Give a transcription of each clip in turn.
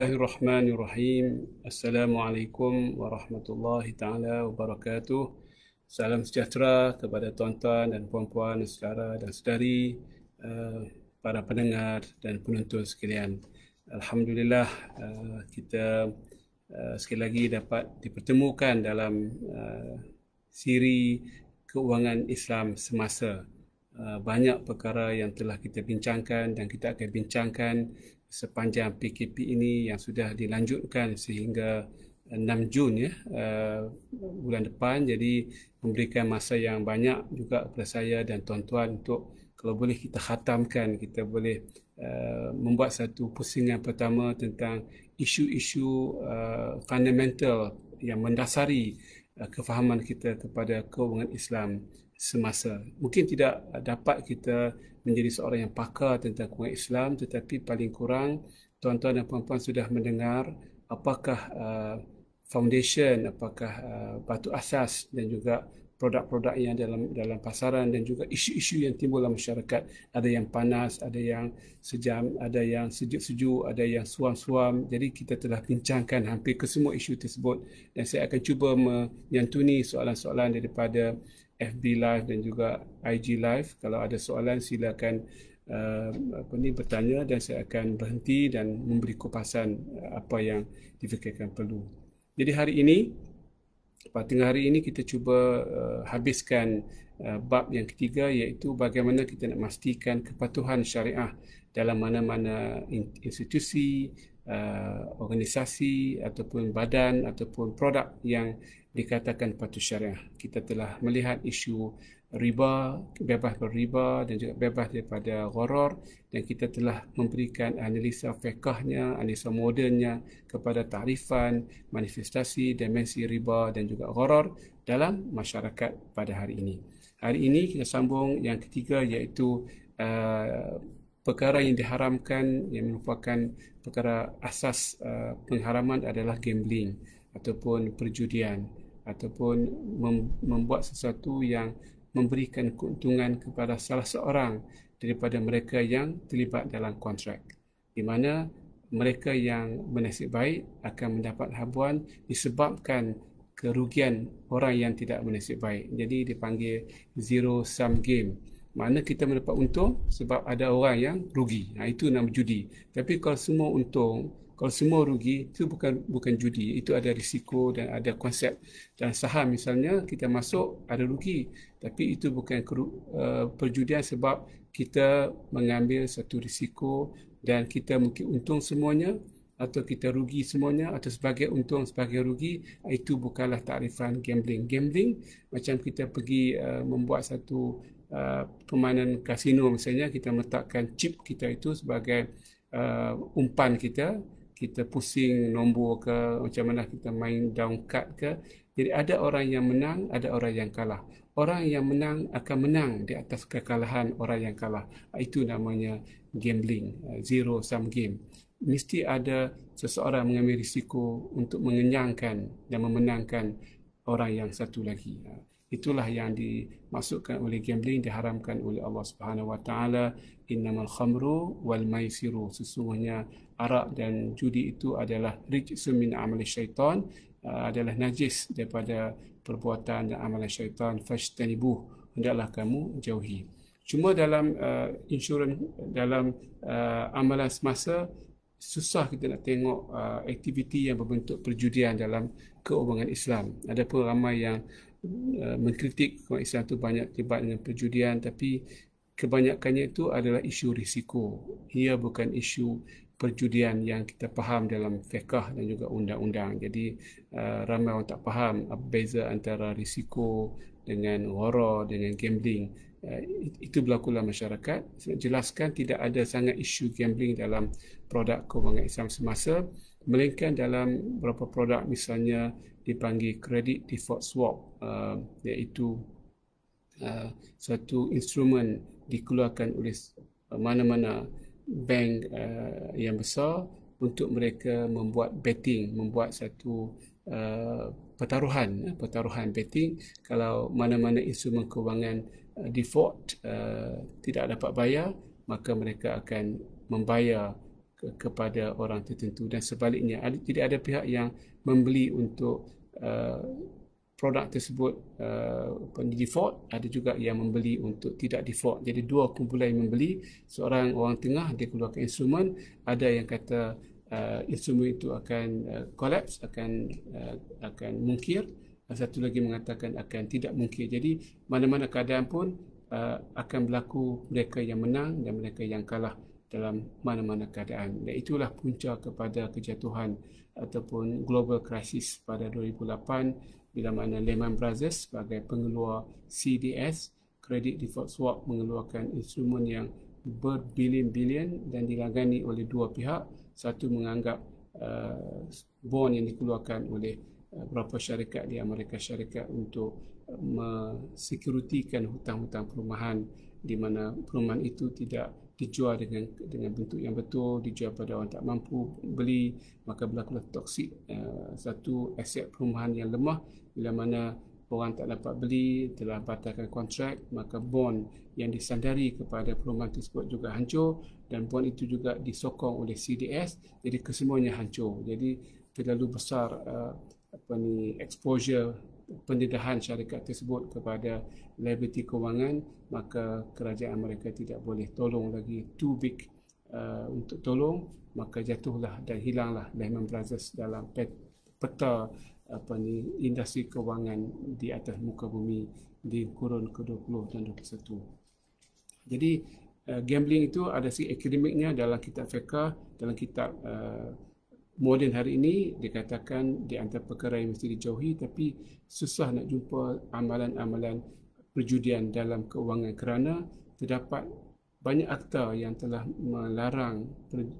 الله Assalamualaikum warahmatullahi السلام عليكم ورحمة الله kepada tuan-tuan dan puan-puan sekara dan saudari eh, para pendengar dan penonton sekalian Alhamdulillah eh, kita eh, sekali lagi dapat dipertemukan dalam siri keuangan Islam semasa banyak perkara yang telah kita bincangkan dan kita akan bincangkan sepanjang PKP ini yang sudah dilanjutkan sehingga 6 Jun ya uh, bulan depan jadi memberikan masa yang banyak juga kepada saya dan tuan-tuan untuk kalau boleh kita khatamkan kita boleh uh, membuat satu pusingan pertama tentang isu-isu uh, fundamental yang mendasari uh, kefahaman kita kepada keuangan Islam semasa mungkin tidak dapat kita menjadi seorang yang pakar tentang kewangan Islam tetapi paling kurang tuan-tuan dan puan-puan sudah mendengar apakah uh, foundation apakah uh, batu asas dan juga produk-produk yang dalam dalam pasaran dan juga isu-isu yang timbul dalam masyarakat ada yang panas ada yang sejam ada yang sejuk-sejuk ada yang suam-suam jadi kita telah bincangkan hampir kesemua isu tersebut dan saya akan cuba menyantuni soalan-soalan daripada FB Live dan juga IG Live. Kalau ada soalan silakan uh, apa ni bertanya dan saya akan berhenti dan memberi kupasan uh, apa yang difikirkan perlu. Jadi hari ini pada tengah hari ini kita cuba uh, habiskan uh, bab yang ketiga iaitu bagaimana kita nak memastikan kepatuhan syariah dalam mana-mana institusi, uh, organisasi ataupun badan ataupun produk yang dikatakan patuh syariah. Kita telah melihat isu riba, bebas berriba dan juga bebas daripada gharar dan kita telah memberikan analisa fiqahnya, analisa modernnya kepada tarifan, manifestasi, dimensi riba dan juga gharar dalam masyarakat pada hari ini. Hari ini kita sambung yang ketiga iaitu uh, perkara yang diharamkan yang merupakan perkara asas uh, pengharaman adalah gambling ataupun perjudian ataupun membuat sesuatu yang memberikan keuntungan kepada salah seorang daripada mereka yang terlibat dalam kontrak di mana mereka yang bernasib baik akan mendapat habuan disebabkan kerugian orang yang tidak bernasib baik jadi dipanggil zero sum game mana kita mendapat untung sebab ada orang yang rugi nah ha, itu nama judi tapi kalau semua untung kalau semua rugi itu bukan bukan judi itu ada risiko dan ada konsep dan saham misalnya kita masuk ada rugi tapi itu bukan keru, uh, perjudian sebab kita mengambil satu risiko dan kita mungkin untung semuanya atau kita rugi semuanya atau sebagai untung sebagai rugi itu bukanlah takrifan gambling gambling macam kita pergi uh, membuat satu uh, permainan kasino misalnya kita meletakkan chip kita itu sebagai uh, umpan kita kita pusing nombor ke macam mana kita main down card ke jadi ada orang yang menang ada orang yang kalah orang yang menang akan menang di atas kekalahan orang yang kalah itu namanya gambling eh, zero sum game mesti ada seseorang mengambil risiko untuk mengenyangkan dan memenangkan orang yang satu lagi ha, itulah yang dimasukkan oleh gambling diharamkan oleh Allah Subhanahu wa taala innamal khamru wal maisiru sesungguhnya arak dan judi itu adalah rijsun min amali syaitan uh, adalah najis daripada perbuatan dan amalan syaitan fashtanibu hendaklah kamu jauhi cuma dalam uh, insurans dalam uh, amalan semasa susah kita nak tengok uh, aktiviti yang berbentuk perjudian dalam keumuman Islam ada pun ramai yang uh, mengkritik keumuman Islam itu banyak terlibat dengan perjudian tapi kebanyakannya itu adalah isu risiko ia bukan isu perjudian yang kita faham dalam fiqah dan juga undang-undang. Jadi uh, ramai orang tak faham apa beza antara risiko dengan ghara dengan gambling. Uh, itu berlaku dalam masyarakat. Saya jelaskan tidak ada sangat isu gambling dalam produk kewangan Islam semasa melainkan dalam beberapa produk misalnya dipanggil kredit default swap uh, iaitu uh, satu instrumen dikeluarkan oleh uh, mana-mana bank uh, yang besar untuk mereka membuat betting, membuat satu uh, pertaruhan, uh, pertaruhan betting kalau mana-mana instrumen kewangan uh, default uh, tidak dapat bayar, maka mereka akan membayar ke- kepada orang tertentu dan sebaliknya. Ada, tidak ada pihak yang membeli untuk uh, produk tersebut uh, default ada juga yang membeli untuk tidak default jadi dua kumpulan yang membeli seorang orang tengah dia keluarkan instrumen ada yang kata uh, instrumen itu akan uh, collapse akan uh, akan mungkir satu lagi mengatakan akan tidak mungkir jadi mana-mana keadaan pun uh, akan berlaku mereka yang menang dan mereka yang kalah dalam mana-mana keadaan dan itulah punca kepada kejatuhan ataupun global crisis pada 2008 bila mana Lehman Brothers sebagai pengeluar CDS Credit Default Swap mengeluarkan instrumen yang berbilion-bilion dan dilanggani oleh dua pihak satu menganggap uh, bond yang dikeluarkan oleh eh, beberapa syarikat di Amerika Syarikat untuk eh, mensekuritikan hutang-hutang perumahan di mana perumahan itu tidak dijual dengan dengan bentuk yang betul dijual pada orang tak mampu beli maka berlakulah toksik uh, eh, satu aset perumahan yang lemah bila mana orang tak dapat beli telah batalkan kontrak maka bond yang disandari kepada perumahan tersebut juga hancur dan bond itu juga disokong oleh CDS jadi kesemuanya hancur jadi terlalu besar uh, apa ni exposure pendedahan syarikat tersebut kepada liability kewangan maka kerajaan mereka tidak boleh tolong lagi too big uh, untuk tolong maka jatuhlah dan hilanglah Lehman Brothers dalam peta apa ni industri kewangan di atas muka bumi di kurun ke-20 dan 21. Jadi uh, gambling itu ada si akademiknya dalam kitab fiqh dalam kitab uh, moden hari ini dikatakan di antara perkara yang mesti dijauhi tapi susah nak jumpa amalan-amalan perjudian dalam kewangan kerana terdapat banyak akta yang telah melarang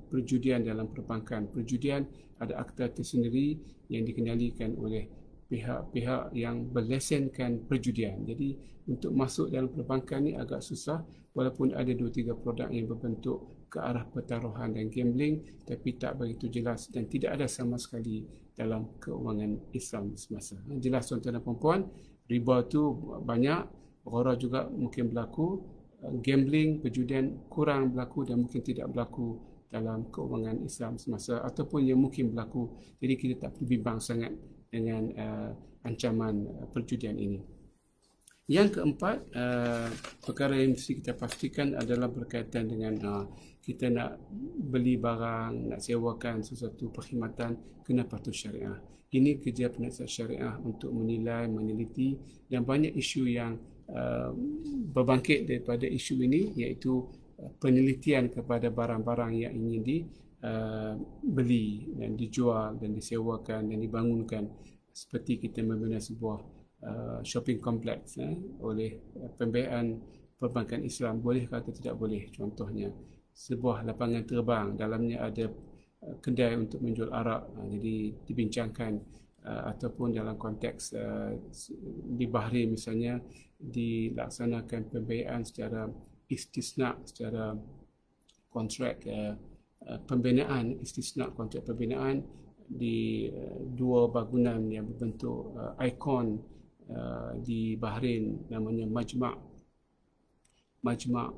perjudian dalam perbankan. Perjudian ada akta tersendiri yang dikendalikan oleh pihak-pihak yang berlesenkan perjudian. Jadi untuk masuk dalam perbankan ini agak susah walaupun ada dua tiga produk yang berbentuk ke arah pertaruhan dan gambling tapi tak begitu jelas dan tidak ada sama sekali dalam keuangan Islam semasa. Ha, jelas tuan-tuan dan puan riba tu banyak, ghara juga mungkin berlaku, ha, gambling, perjudian kurang berlaku dan mungkin tidak berlaku dalam keuangan Islam semasa ataupun yang mungkin berlaku. Jadi kita tak perlu bimbang sangat dengan uh, ancaman uh, perjudian ini. Yang keempat, uh, perkara yang mesti kita pastikan adalah berkaitan dengan uh, kita nak beli barang, nak sewakan sesuatu perkhidmatan, kena patuh syariah. Ini kerja penasihat syariah untuk menilai, meneliti dan banyak isu yang uh, berbangkit daripada isu ini iaitu uh, penelitian kepada barang-barang yang ingin dibeli uh, dan dijual dan disewakan dan dibangunkan seperti kita membina sebuah uh, shopping kompleks eh, oleh pembiayaan perbankan Islam boleh atau tidak boleh contohnya sebuah lapangan terbang dalamnya ada uh, kedai untuk menjual arak uh, jadi dibincangkan uh, ataupun dalam konteks di Bahrain misalnya dilaksanakan pembiayaan secara istisna secara kontrak pembinaan istisna kontrak pembinaan di dua bangunan yang berbentuk ikon di Bahrain namanya Majma' Majma'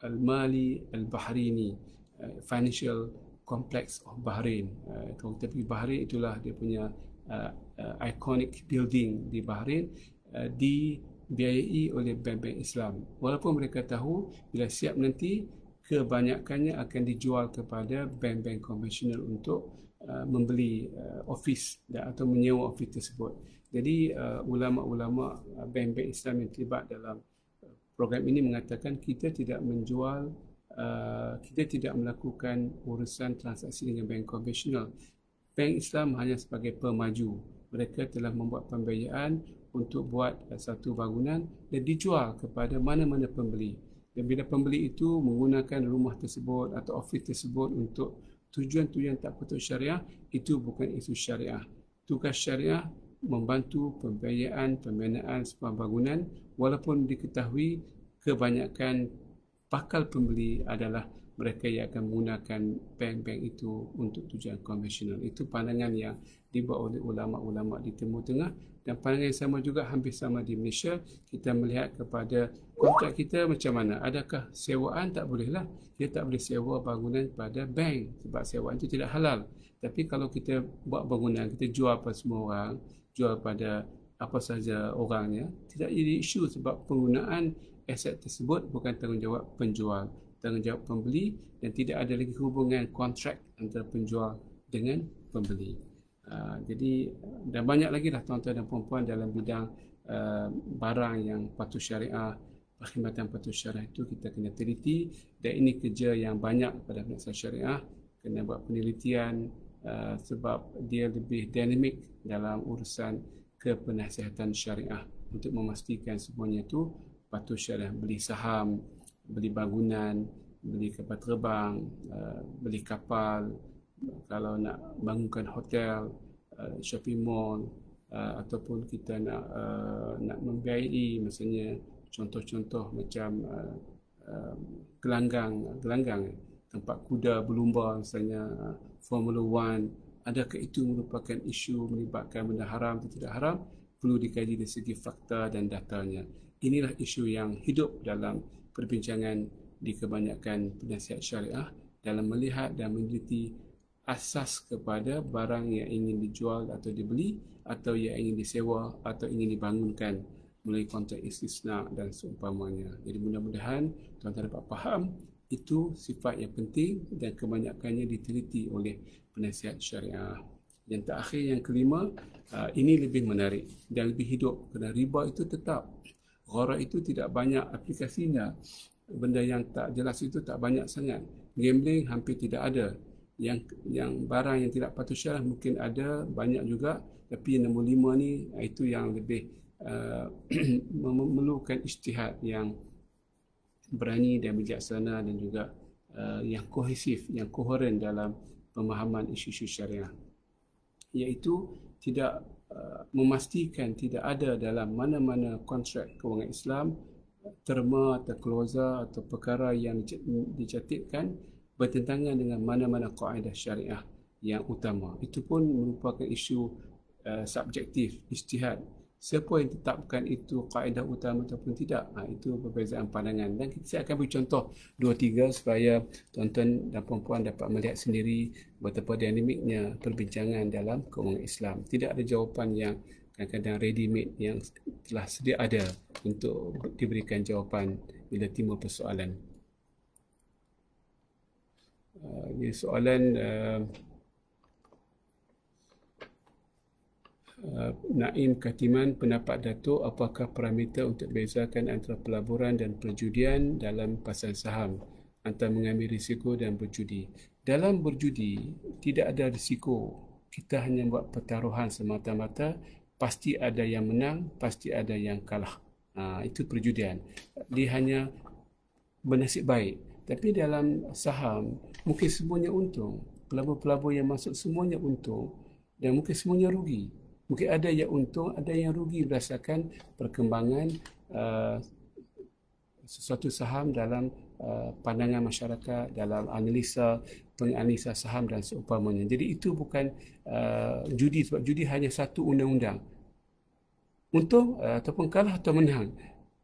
Al-Mali Al-Bahrini uh, eh, Financial Complex of Bahrain uh, kalau kita pergi Bahrain itulah dia punya uh, uh, iconic building di Bahrain uh, dibiayai oleh bank-bank Islam walaupun mereka tahu bila siap nanti kebanyakannya akan dijual kepada bank-bank konvensional untuk uh, membeli uh, ofis atau menyewa office tersebut jadi uh, ulama-ulama uh, bank-bank Islam yang terlibat dalam program ini mengatakan kita tidak menjual Uh, kita tidak melakukan urusan transaksi dengan bank konvensional. Bank Islam hanya sebagai pemaju. Mereka telah membuat pembiayaan untuk buat uh, satu bangunan dan dijual kepada mana-mana pembeli. Dan bila pembeli itu menggunakan rumah tersebut atau ofis tersebut untuk tujuan-tujuan tak patut syariah, itu bukan isu syariah. Tugas syariah membantu pembiayaan pembinaan sebuah bangunan walaupun diketahui kebanyakan pakal pembeli adalah mereka yang akan menggunakan bank-bank itu untuk tujuan konvensional. Itu pandangan yang dibuat oleh ulama-ulama di Timur Tengah dan pandangan yang sama juga hampir sama di Malaysia. Kita melihat kepada kontrak kita macam mana. Adakah sewaan tak bolehlah? dia tak boleh sewa bangunan pada bank sebab sewaan itu tidak halal. Tapi kalau kita buat bangunan, kita jual pada semua orang, jual pada apa saja orangnya tidak jadi isu sebab penggunaan aset tersebut bukan tanggungjawab penjual tanggungjawab pembeli dan tidak ada lagi hubungan kontrak antara penjual dengan pembeli uh, jadi dan banyak lagi lah tuan-tuan dan puan-puan dalam bidang uh, barang yang patut syariah perkhidmatan patut syariah itu kita kena teliti dan ini kerja yang banyak pada penyiasat syariah kena buat penelitian Uh, sebab dia lebih dinamik dalam urusan kepenasihatan syariah untuk memastikan semuanya itu patut syariah beli saham beli bangunan beli kapal terbang uh, beli kapal kalau nak bangunkan hotel uh, shopping mall ataupun kita nak nak membiayai misalnya contoh-contoh macam uh, uh, gelanggang gelanggang tempat kuda berlumba misalnya Formula One adakah itu merupakan isu melibatkan benda haram atau tidak haram perlu dikaji dari segi fakta dan datanya inilah isu yang hidup dalam perbincangan di kebanyakan penasihat syariah dalam melihat dan meneliti asas kepada barang yang ingin dijual atau dibeli atau yang ingin disewa atau ingin dibangunkan melalui konteks istisna dan seumpamanya. Jadi mudah-mudahan tuan-tuan dapat faham itu sifat yang penting dan kebanyakannya diteliti oleh penasihat syariah. Yang terakhir, yang kelima, uh, ini lebih menarik dan lebih hidup kerana riba itu tetap. Ghara itu tidak banyak aplikasinya. Benda yang tak jelas itu tak banyak sangat. Gambling hampir tidak ada. Yang yang barang yang tidak patut syarah mungkin ada, banyak juga. Tapi yang nombor lima ni, uh, itu yang lebih uh, memerlukan isytihad yang berani dan bijaksana dan juga uh, yang kohesif, yang koheren dalam pemahaman isu-isu syariah. Iaitu tidak uh, memastikan tidak ada dalam mana-mana kontrak kewangan Islam terma atau kloza atau perkara yang dicatatkan bertentangan dengan mana-mana kaedah syariah yang utama. Itu pun merupakan isu uh, subjektif, istihad siapa yang tetapkan itu kaedah utama ataupun tidak ha, itu perbezaan pandangan dan kita akan beri contoh dua tiga supaya tuan-tuan dan puan-puan dapat melihat sendiri betapa dinamiknya perbincangan dalam keuangan Islam tidak ada jawapan yang kadang-kadang ready made yang telah sedia ada untuk diberikan jawapan bila timbul persoalan uh, ha, ini soalan uh, Eh, Naim Katiman pendapat Datuk apakah parameter untuk bezakan antara pelaburan dan perjudian dalam pasal saham antara mengambil risiko dan berjudi dalam berjudi tidak ada risiko kita hanya buat pertaruhan semata-mata pasti ada yang menang pasti ada yang kalah ha, itu perjudian dia hanya bernasib baik tapi dalam saham mungkin semuanya untung pelabur-pelabur yang masuk semuanya untung dan mungkin semuanya rugi mungkin ada yang untung ada yang rugi berdasarkan perkembangan uh, sesuatu saham dalam uh, pandangan masyarakat dalam analisa penganalisa saham dan seumpamanya jadi itu bukan uh, judi sebab judi hanya satu undang-undang untung uh, ataupun kalah atau menang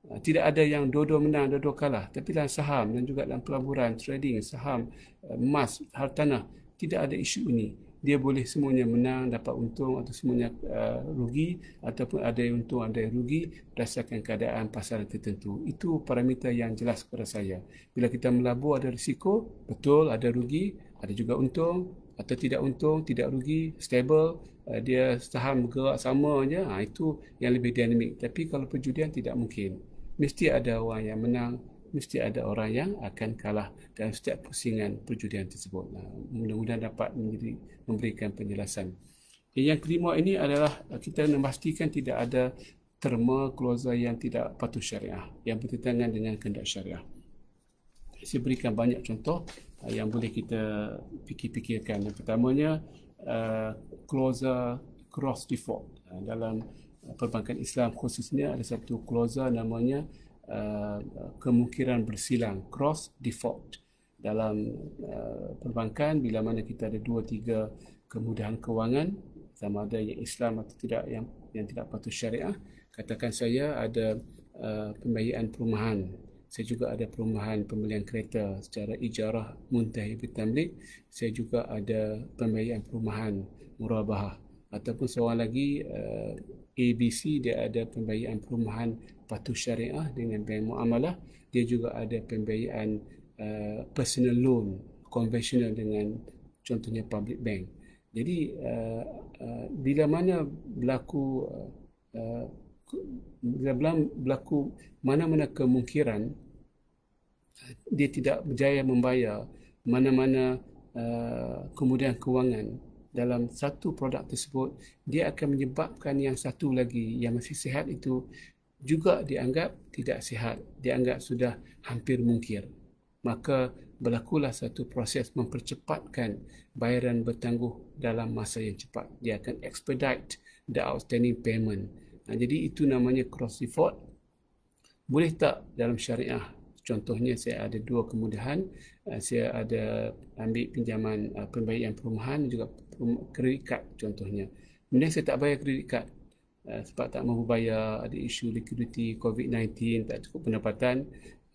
uh, tidak ada yang dua-dua menang, dua-dua kalah. Tapi dalam saham dan juga dalam pelaburan, trading, saham, uh, emas, hartanah, tidak ada isu ini dia boleh semuanya menang dapat untung atau semuanya uh, rugi ataupun ada yang untung ada yang rugi berdasarkan keadaan pasaran tertentu itu parameter yang jelas kepada saya bila kita melabur ada risiko betul ada rugi ada juga untung atau tidak untung tidak rugi stable uh, dia saham bergerak sama aja ha, itu yang lebih dinamik tapi kalau perjudian tidak mungkin mesti ada orang yang menang mesti ada orang yang akan kalah dalam setiap pusingan perjudian tersebut. Nah, mudah-mudahan dapat menjadi, memberikan penjelasan. Eh, yang kelima ini adalah eh, kita memastikan tidak ada terma keluarga yang tidak patuh syariah yang bertentangan dengan kehendak syariah. Saya berikan banyak contoh eh, yang boleh kita fikir-fikirkan. Yang pertamanya keluarga cross default dalam perbankan Islam khususnya ada satu keluarga namanya uh, kemungkinan bersilang cross default dalam uh, perbankan bila mana kita ada dua tiga kemudahan kewangan sama ada yang Islam atau tidak yang yang tidak patuh syariah katakan saya ada uh, eh, pembiayaan perumahan saya juga ada perumahan pembelian kereta secara ijarah muntahi bitamlik saya juga ada pembayaran perumahan murabahah ataupun seorang lagi uh, ABC dia ada pembayaran perumahan patuh syariah dengan bank muamalah dia juga ada pembiayaan uh, personal loan konvensional dengan contohnya public bank jadi uh, uh, bila mana berlaku uh, uh bila belum berlaku mana-mana kemungkinan uh, dia tidak berjaya membayar mana-mana uh, kemudian kewangan dalam satu produk tersebut dia akan menyebabkan yang satu lagi yang masih sihat itu juga dianggap tidak sihat, dianggap sudah hampir mungkir. Maka berlakulah satu proses mempercepatkan bayaran bertangguh dalam masa yang cepat. Dia akan expedite the outstanding payment. Nah, jadi itu namanya cross default. Boleh tak dalam syariah Contohnya saya ada dua kemudahan, eh, saya ada ambil pinjaman eh, pembayaran perumahan juga kredit kad contohnya. Kemudian saya tak bayar kredit kad, Eh, sebab tak mahu bayar, ada isu likuiditi COVID-19, tak cukup pendapatan,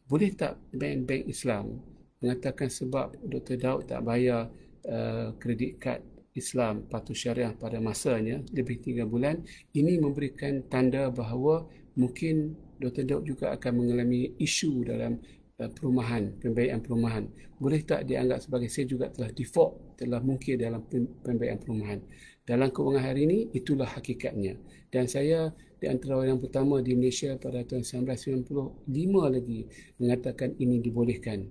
boleh tak bank-bank Islam mengatakan sebab Dr. Daud tak bayar uh, kredit kad Islam patuh syariah pada masanya, lebih tiga bulan, ini memberikan tanda bahawa mungkin Dr. Daud juga akan mengalami isu dalam eh, perumahan, pembayaran perumahan. Boleh tak dianggap sebagai saya juga telah default, telah mungkin dalam pembayaran perumahan dalam kewangan hari ini itulah hakikatnya dan saya di antara orang pertama di Malaysia pada tahun 1995 lagi mengatakan ini dibolehkan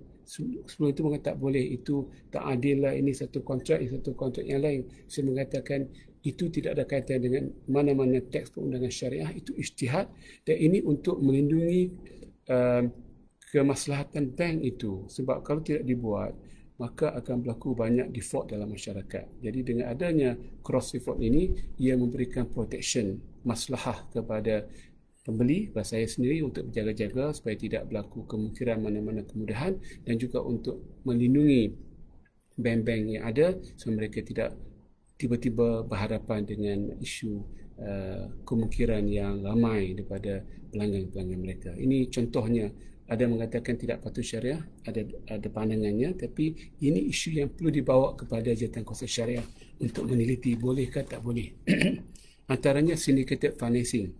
sebelum itu mengatakan tak boleh itu tak adil lah ini satu kontrak ini satu kontrak yang lain saya mengatakan itu tidak ada kaitan dengan mana-mana teks perundangan syariah itu ijtihad dan ini untuk melindungi uh, kemaslahatan bank itu sebab kalau tidak dibuat maka akan berlaku banyak default dalam masyarakat. Jadi dengan adanya cross default ini, ia memberikan protection maslahah kepada pembeli dan saya sendiri untuk berjaga-jaga supaya tidak berlaku kemungkinan mana-mana kemudahan dan juga untuk melindungi bank-bank yang ada supaya mereka tidak tiba-tiba berhadapan dengan isu uh, kemungkinan yang ramai daripada pelanggan-pelanggan mereka. Ini contohnya ada mengatakan tidak patuh syariah ada ada pandangannya tapi ini isu yang perlu dibawa kepada jabatan kuasa syariah untuk meneliti boleh ke tak boleh antaranya syndicated financing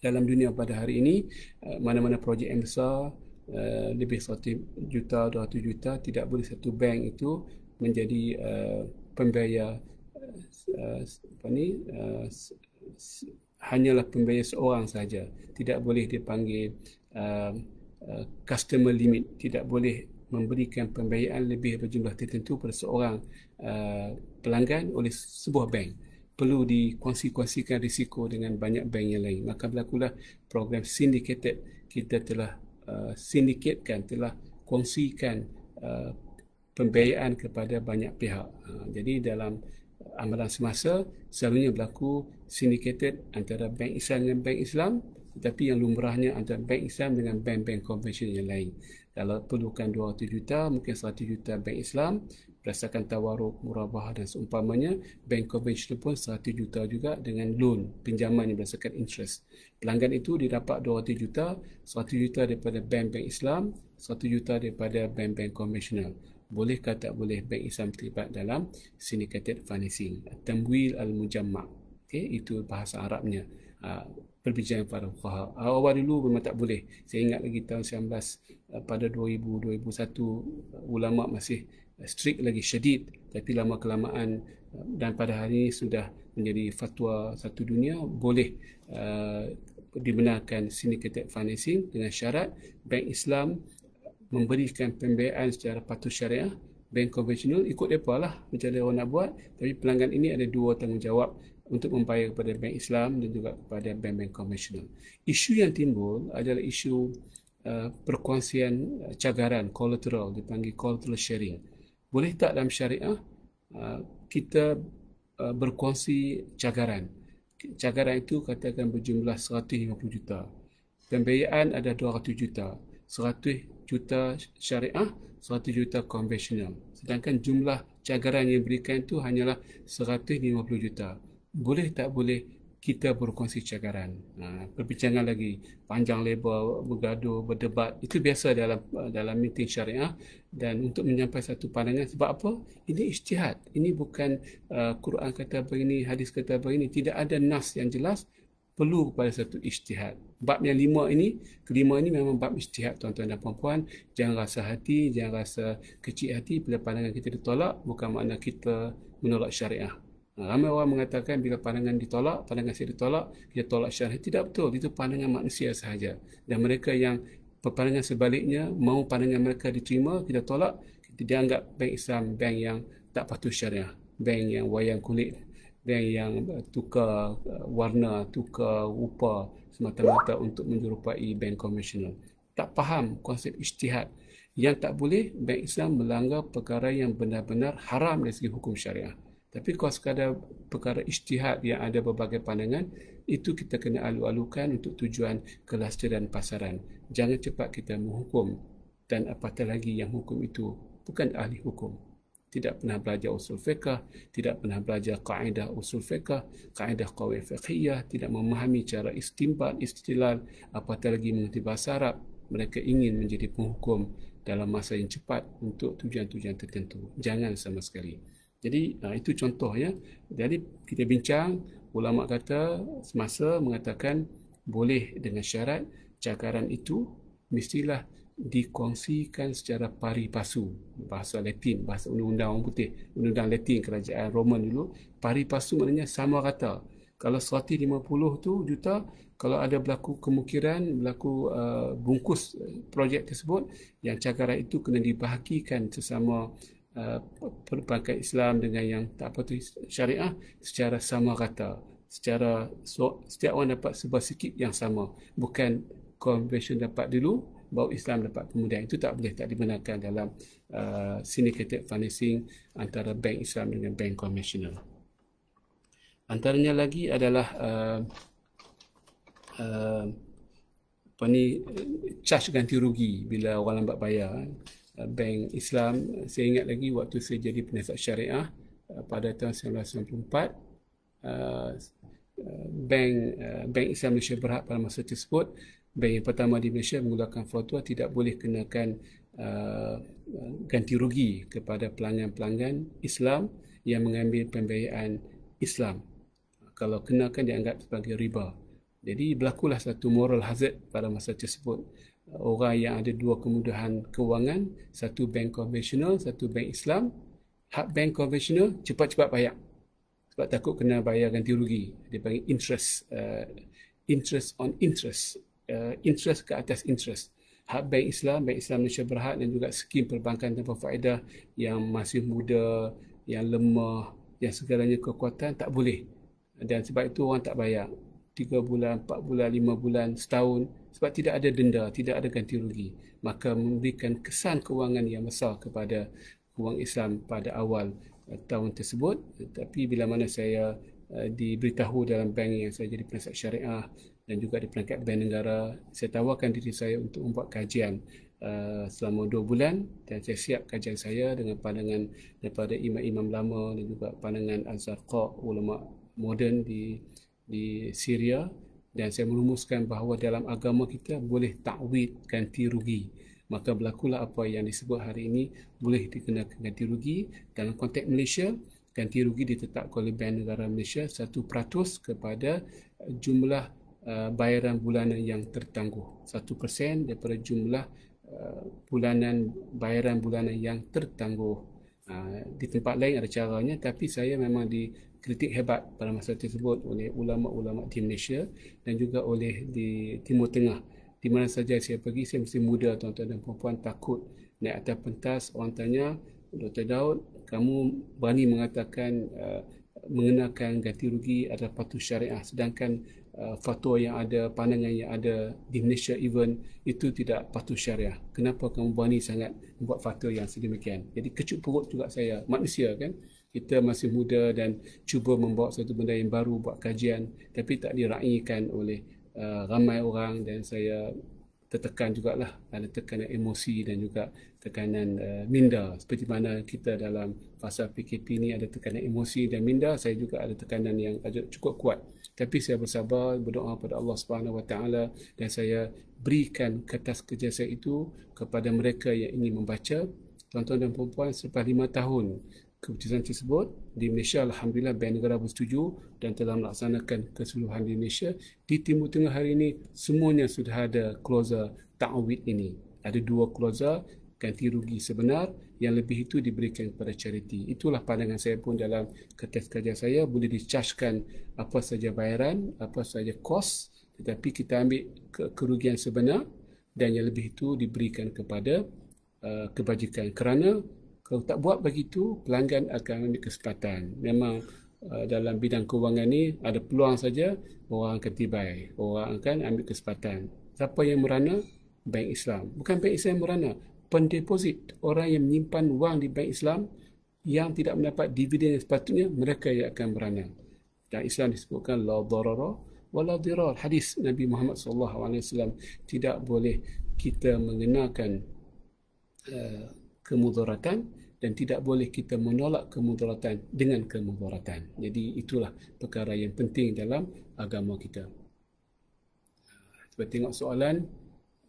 dalam dunia pada hari ini eh, mana-mana projek yang besar eh, lebih 100 juta 200 juta tidak boleh satu bank itu menjadi eh, pembayar apa ni hanyalah pembayar seorang saja tidak boleh dipanggil Eh, customer limit tidak boleh memberikan pembiayaan lebih berjumlah tertentu pada seorang uh, pelanggan oleh sebuah bank perlu dikongsi risiko dengan banyak bank yang lain maka berlakulah program syndicated kita telah uh, syndicatekan telah kongsikan uh, pembiayaan kepada banyak pihak uh, jadi dalam amalan semasa selalunya berlaku syndicated antara bank Islam dengan bank Islam tetapi yang lumrahnya antara bank Islam dengan bank-bank konvensional yang lain. Kalau perlukan 200 juta, mungkin 100 juta bank Islam berdasarkan tawaruk, murabah dan seumpamanya bank konvensional pun 100 juta juga dengan loan, pinjaman berdasarkan interest. Pelanggan itu didapat 200 juta, 100 juta daripada bank-bank Islam, 1 juta daripada bank-bank konvensional. Boleh kata tak boleh bank Islam terlibat dalam syndicated financing, tamwil al-mujammah. Okay, itu bahasa Arabnya perbincangan ah, para fuqaha. awal dulu memang tak boleh. Saya ingat lagi tahun 19 ah, pada 2000 2001 ah, ulama masih strict lagi syadid tapi lama kelamaan dan pada hari ini sudah menjadi fatwa satu dunia boleh uh, dibenarkan syndicated financing dengan syarat bank Islam memberikan pembiayaan secara patuh syariah bank konvensional ikut depa lah macam mana orang nak buat tapi pelanggan ini ada dua tanggungjawab untuk membayar kepada bank Islam dan juga kepada bank-bank konvensional. Isu yang timbul adalah isu uh, perkongsian uh, cagaran, collateral, dipanggil collateral sharing. Boleh tak dalam syariah uh, kita uh, berkongsi cagaran? Cagaran itu katakan berjumlah 150 juta. Pembayaran ada 200 juta. 100 juta syariah, 100 juta konvensional. Sedangkan jumlah cagaran yang diberikan itu hanyalah 150 juta boleh tak boleh kita berkongsi cakaran ha, perbincangan lagi panjang lebar bergaduh berdebat itu biasa dalam dalam meeting syariah dan untuk menyampaikan satu pandangan sebab apa ini ijtihad ini bukan uh, Quran kata begini hadis kata begini tidak ada nas yang jelas perlu kepada satu ijtihad bab yang lima ini kelima ini memang bab ijtihad tuan-tuan dan puan-puan jangan rasa hati jangan rasa kecil hati bila pandangan kita ditolak bukan makna kita menolak syariah Ramai orang mengatakan bila pandangan ditolak, pandangan saya ditolak, dia tolak syariah. Tidak betul. Itu pandangan manusia sahaja. Dan mereka yang pandangan sebaliknya, mau pandangan mereka diterima, kita tolak, kita dianggap bank Islam, bank yang tak patuh syariah. Bank yang wayang kulit, bank yang eh, tukar eh, warna, tukar rupa semata-mata untuk menyerupai bank konvensional. Tak faham konsep isytihad. Yang tak boleh, bank Islam melanggar perkara yang benar-benar haram dari segi hukum syariah. Tapi kalau sekadar perkara ijtihad yang ada berbagai pandangan, itu kita kena alu-alukan untuk tujuan kelasteran dan pasaran. Jangan cepat kita menghukum dan apatah lagi yang hukum itu bukan ahli hukum. Tidak pernah belajar usul fiqah, tidak pernah belajar kaedah usul fiqah, kaedah kawin fiqhiyah, tidak memahami cara istimbat, istilal, apatah lagi mengerti bahasa Arab. Mereka ingin menjadi penghukum dalam masa yang cepat untuk tujuan-tujuan tertentu. Jangan sama sekali. Jadi ah, itu contoh ya. Jadi kita bincang ulama kata semasa mengatakan boleh dengan syarat cakaran itu mestilah dikongsikan secara pari pasu bahasa Latin bahasa undang-undang orang putih undang-undang Latin kerajaan Roman dulu pari pasu maknanya sama rata kalau 150 tu juta kalau ada berlaku kemungkinan berlaku uh, bungkus eh, projek tersebut yang cakaran itu kena dibahagikan sesama Uh, pelbagai Islam dengan yang tak patuh syariah secara sama rata secara so, setiap orang dapat sebuah sikit yang sama bukan konvensyen dapat dulu baru Islam dapat kemudian itu tak boleh tak dibenarkan dalam uh, syndicated financing antara bank Islam dengan bank konvensional antaranya lagi adalah uh, uh, apa ni charge ganti rugi bila orang lambat bayar Uh, bank Islam Saya ingat lagi waktu saya jadi penasihat syariah uh, Pada tahun 1994 uh, uh, Bank uh, Bank Islam Malaysia berhak pada masa tersebut Bank yang pertama di Malaysia menggunakan fatwa Tidak boleh kenakan uh, ganti rugi kepada pelanggan-pelanggan Islam Yang mengambil pembiayaan Islam Kalau kenakan dianggap sebagai riba jadi berlakulah satu moral hazard pada masa tersebut orang yang ada dua kemudahan kewangan, satu bank konvensional, satu bank Islam. Hak bank konvensional cepat-cepat bayar. Sebab takut kena bayar ganti rugi. Dia panggil interest uh, interest on interest. Uh, interest ke atas interest. Hak bank Islam, bank Islam Malaysia Berhad dan juga skim perbankan tanpa faedah yang masih muda, yang lemah, yang segalanya kekuatan tak boleh. Dan sebab itu orang tak bayar. 3 bulan, 4 bulan, 5 bulan, setahun sebab tidak ada denda, tidak ada ganti rugi. Maka memberikan kesan kewangan yang besar kepada wang Islam pada awal eh, tahun tersebut. Tapi bila mana saya eh, diberitahu dalam bank yang saya jadi penasihat syariah dan juga di peringkat bank negara, saya tawarkan diri saya untuk membuat kajian eh, selama dua bulan dan saya siap kajian saya dengan pandangan daripada imam-imam lama dan juga pandangan al Azharqa, ulama' moden di di Syria dan saya merumuskan bahawa dalam agama kita boleh takwid ganti rugi maka berlakulah apa yang disebut hari ini boleh dikenakan ganti rugi dalam konteks Malaysia ganti rugi ditetapkan oleh Bank Negara Malaysia 1% kepada jumlah eh, bayaran bulanan yang tertangguh 1% daripada jumlah eh, bulanan bayaran bulanan yang tertangguh Ah, di tempat lain ada caranya tapi saya memang dikritik hebat pada masa tersebut oleh ulama-ulama di Malaysia dan juga oleh di Timur Tengah di mana saja saya pergi saya mesti muda tuan-tuan dan puan-puan takut naik atas pentas orang tanya Dr. Daud kamu berani mengatakan uh, mengenakan ganti rugi adalah patuh syariah sedangkan uh, fatwa yang ada, pandangan yang ada di Malaysia even itu tidak patuh syariah. Kenapa kamu berani sangat buat fatwa yang sedemikian? Jadi kecut perut juga saya, manusia kan. Kita masih muda dan cuba membawa satu benda yang baru buat kajian tapi tak diraihkan oleh uh, ramai orang dan saya tertekan lah ada tekanan emosi dan juga tekanan uh, minda seperti mana kita dalam fasa PKP ini ada tekanan emosi dan minda saya juga ada tekanan yang cukup kuat tapi saya bersabar berdoa kepada Allah Subhanahu Wa Taala dan saya berikan kertas kerja saya itu kepada mereka yang ingin membaca tuan-tuan dan puan-puan selepas lima tahun keputusan tersebut. Di Malaysia, Alhamdulillah, Bank Negara bersetuju dan telah melaksanakan keseluruhan di Malaysia. Di Timur Tengah hari ini, semuanya sudah ada kloza ta'awid ini. Ada dua kloza ganti rugi sebenar yang lebih itu diberikan kepada charity. Itulah pandangan saya pun dalam kertas kerja saya. Boleh dicaskan apa saja bayaran, apa saja kos tetapi kita ambil kerugian sebenar dan yang lebih itu diberikan kepada uh, kebajikan kerana kalau tak buat begitu, pelanggan akan ambil kesempatan. Memang uh, dalam bidang kewangan ini ada peluang saja orang akan tibai. Orang akan ambil kesempatan. Siapa yang merana? Bank Islam. Bukan bank Islam yang merana. Pendeposit. Orang yang menyimpan wang di bank Islam yang tidak mendapat dividen yang sepatutnya, mereka yang akan merana. Dan Islam disebutkan la dharara wa la dirar. Hadis Nabi Muhammad SAW tidak boleh kita mengenakan uh, kemudaratan dan tidak boleh kita menolak kemudaratan dengan kemudaratan. Jadi itulah perkara yang penting dalam agama kita. Cuba tengok soalan.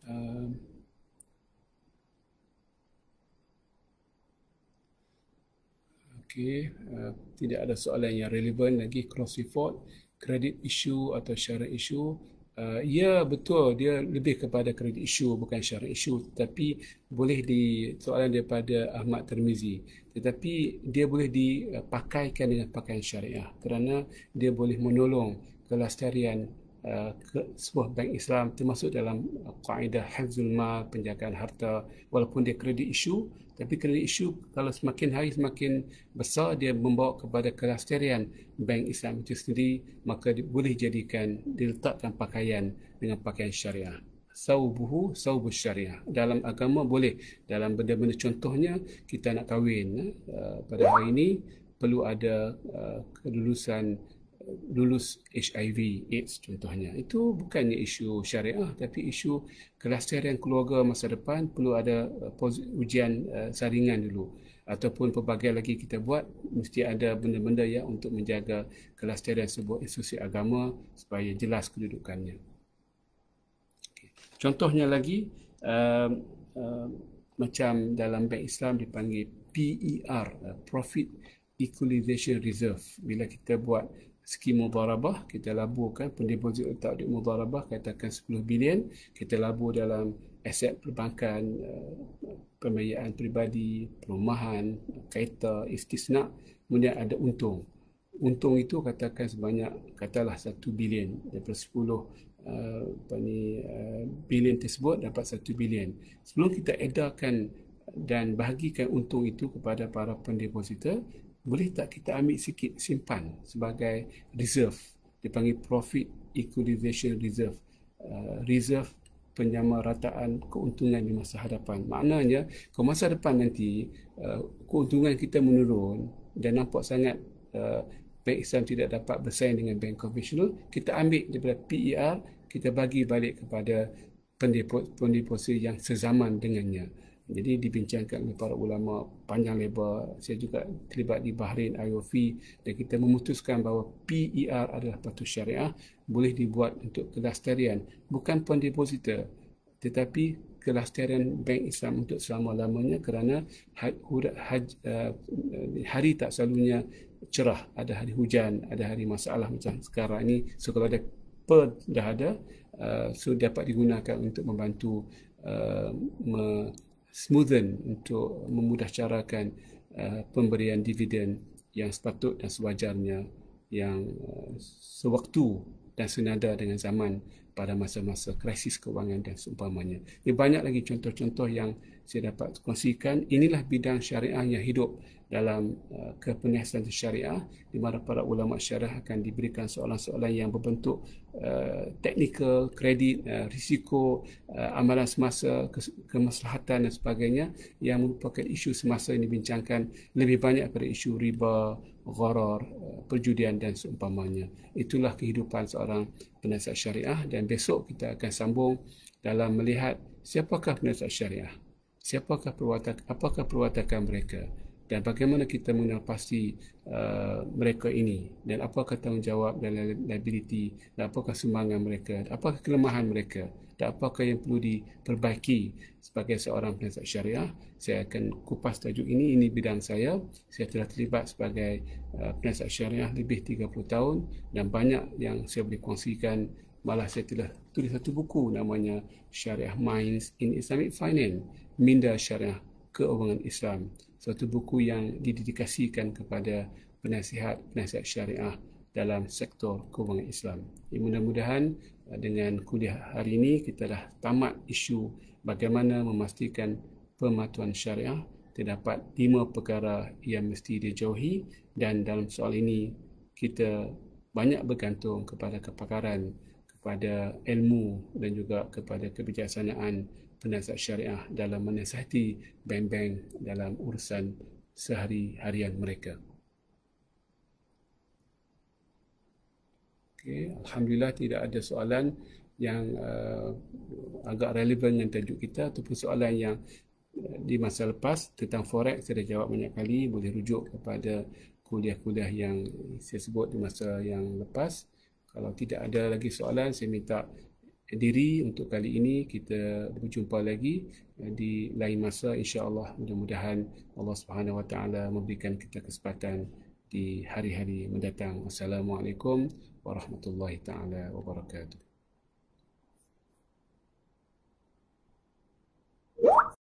Um, okay. Uh, tidak ada soalan yang relevan lagi cross report, credit issue atau syarat issue. Uh, ya betul dia lebih kepada kredit isu bukan syarat isu, tetapi boleh di soalan daripada Ahmad Termizi tetapi dia boleh dipakaikan dengan pakaian syariah kerana dia boleh menolong kelestarian uh, sebuah bank Islam termasuk dalam uh, kaedah hafzul mal penjagaan harta walaupun dia kredit isu. Tapi kerana isu kalau semakin hari semakin besar dia membawa kepada kelasterian bank Islam itu sendiri maka boleh jadikan diletakkan pakaian dengan pakaian syariah. Saubuhu saubu syariah. Dalam agama boleh. Dalam benda-benda contohnya kita nak kahwin eh, pada hari ini perlu ada eh, kedudusan lulus HIV AIDS contohnya itu bukannya isu syariah tapi isu kelasteran keluarga masa depan perlu ada uh, ujian uh, saringan dulu ataupun pelbagai lagi kita buat mesti ada benda-benda ya untuk menjaga kelasteran sebuah institusi agama supaya jelas kedudukannya okay. contohnya lagi uh, uh, macam dalam bank Islam dipanggil PER uh, profit equalization reserve bila kita buat skim mudharabah kita laburkan pendeposit letak di mudharabah katakan 10 bilion kita labur dalam aset perbankan eh, pembiayaan peribadi perumahan kereta istisna kemudian ada untung untung itu katakan sebanyak katalah 1 bilion daripada 10 uh, eh, apa ni uh, bilion tersebut dapat 1 bilion sebelum kita edarkan dan bahagikan untung itu kepada para pendepositor boleh tak kita ambil sikit simpan sebagai reserve dipanggil profit equalization reserve uh, reserve penyamarataan keuntungan di masa hadapan maknanya ke masa depan nanti uh, keuntungan kita menurun dan nampak sangat uh, bank Islam tidak dapat bersaing dengan bank konvensional kita ambil daripada PER kita bagi balik kepada pendeposit yang sezaman dengannya jadi dibincangkan oleh para ulama panjang lebar. Saya juga terlibat di Bahrain IOV dan kita memutuskan bahawa PER adalah patut syariah boleh dibuat untuk kelas terian bukan depositor tetapi kelas terian bank Islam untuk selama-lamanya kerana hari, eh, hari tak selalunya cerah ada hari hujan ada hari masalah macam sekarang ini so kalau ada per dah ada eh, so dapat digunakan untuk membantu uh, me, smoothen untuk memudahcarakan uh, pemberian dividen yang sepatut dan sewajarnya yang uh, sewaktu dan senada dengan zaman pada masa-masa krisis kewangan dan seumpamanya. Ini banyak lagi contoh-contoh yang saya dapat kongsikan inilah bidang syariah yang hidup dalam uh, kepenyiasatan syariah di mana para ulama syariah akan diberikan soalan-soalan yang berbentuk uh, teknikal, kredit, uh, risiko, uh, amalan semasa, kemaslahatan dan sebagainya yang merupakan isu semasa yang dibincangkan lebih banyak pada isu riba, gharar, uh, perjudian dan seumpamanya. Itulah kehidupan seorang penasihat syariah dan besok kita akan sambung dalam melihat siapakah penasihat syariah siapakah perwatak apakah perwatakan mereka dan bagaimana kita mengenal pasti uh, mereka ini dan apakah tanggungjawab dan liability dan apakah semangat mereka apakah kelemahan mereka dan apakah yang perlu diperbaiki sebagai seorang penasihat syariah saya akan kupas tajuk ini ini bidang saya saya telah terlibat sebagai uh, penasihat syariah lebih 30 tahun dan banyak yang saya boleh kongsikan malah saya telah tulis satu buku namanya Syariah Minds in Islamic Finance Minda Syariah Keuangan Islam suatu buku yang didedikasikan kepada penasihat-penasihat syariah dalam sektor keuangan Islam. Ya, mudah-mudahan uh, dengan kuliah hari ini kita dah tamat isu bagaimana memastikan pematuhan syariah terdapat lima perkara yang mesti dijauhi dan dalam soal ini kita banyak bergantung kepada kepakaran kepada ilmu dan juga kepada kebijaksanaan penasihat syariah dalam menasihati bank-bank dalam urusan sehari-harian mereka. Okay. Alhamdulillah tidak ada soalan yang uh, agak relevan dengan tajuk kita ataupun soalan yang uh, di masa lepas tentang forex saya dah jawab banyak kali boleh rujuk kepada kuliah-kuliah yang saya sebut di masa yang lepas kalau tidak ada lagi soalan saya minta diri untuk kali ini kita berjumpa lagi eh, di lain masa insya-Allah mudah-mudahan Allah Subhanahu wa taala memberikan kita kesempatan di hari-hari mendatang. Assalamualaikum warahmatullahi taala wabarakatuh.